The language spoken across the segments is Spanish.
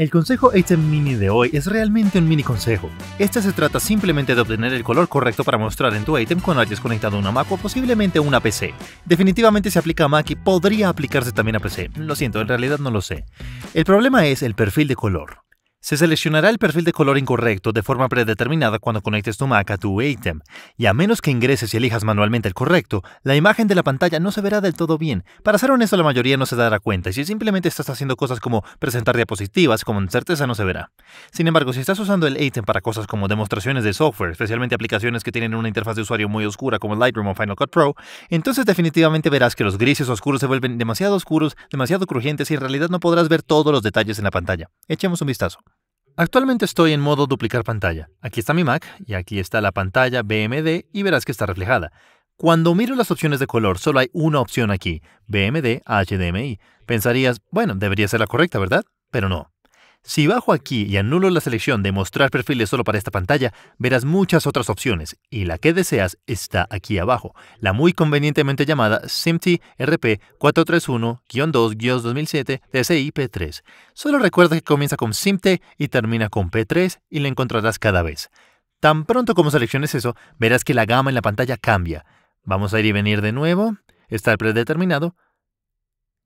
El consejo item este mini de hoy es realmente un mini consejo. Este se trata simplemente de obtener el color correcto para mostrar en tu item cuando hayas conectado una Mac o posiblemente una PC. Definitivamente se aplica a Mac y podría aplicarse también a PC. Lo siento, en realidad no lo sé. El problema es el perfil de color. Se seleccionará el perfil de color incorrecto de forma predeterminada cuando conectes tu Mac a tu ATEM. y a menos que ingreses y elijas manualmente el correcto, la imagen de la pantalla no se verá del todo bien. Para ser honesto, la mayoría no se dará cuenta, y si simplemente estás haciendo cosas como presentar diapositivas, con certeza no se verá. Sin embargo, si estás usando el ATEM para cosas como demostraciones de software, especialmente aplicaciones que tienen una interfaz de usuario muy oscura como Lightroom o Final Cut Pro, entonces definitivamente verás que los grises oscuros se vuelven demasiado oscuros, demasiado crujientes y en realidad no podrás ver todos los detalles en la pantalla. Echemos un vistazo. Actualmente estoy en modo duplicar pantalla. Aquí está mi Mac y aquí está la pantalla BMD y verás que está reflejada. Cuando miro las opciones de color, solo hay una opción aquí, BMD HDMI. Pensarías, bueno, debería ser la correcta, ¿verdad? Pero no. Si bajo aquí y anulo la selección de mostrar perfiles solo para esta pantalla, verás muchas otras opciones y la que deseas está aquí abajo, la muy convenientemente llamada simte RP 431-2-2007 p 3 Solo recuerda que comienza con Simte y termina con P3 y la encontrarás cada vez. Tan pronto como selecciones eso, verás que la gama en la pantalla cambia. Vamos a ir y venir de nuevo, está el predeterminado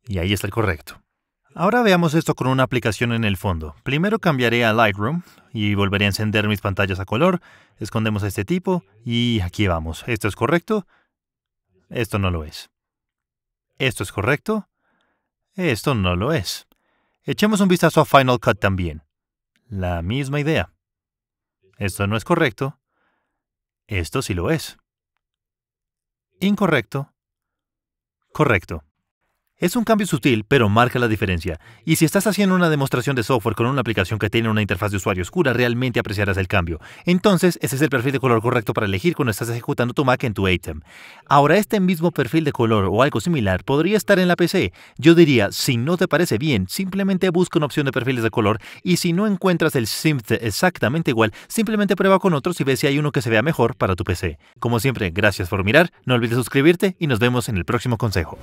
y ahí está el correcto. Ahora veamos esto con una aplicación en el fondo. Primero cambiaré a Lightroom y volveré a encender mis pantallas a color. Escondemos a este tipo y aquí vamos. Esto es correcto. Esto no lo es. Esto es correcto. Esto no lo es. Echemos un vistazo a Final Cut también. La misma idea. Esto no es correcto. Esto sí lo es. Incorrecto. Correcto. Es un cambio sutil, pero marca la diferencia. Y si estás haciendo una demostración de software con una aplicación que tiene una interfaz de usuario oscura, realmente apreciarás el cambio. Entonces, ese es el perfil de color correcto para elegir cuando estás ejecutando tu Mac en tu ATEM. Ahora, este mismo perfil de color o algo similar podría estar en la PC. Yo diría, si no te parece bien, simplemente busca una opción de perfiles de color y si no encuentras el simt exactamente igual, simplemente prueba con otros y ve si hay uno que se vea mejor para tu PC. Como siempre, gracias por mirar, no olvides suscribirte y nos vemos en el próximo consejo.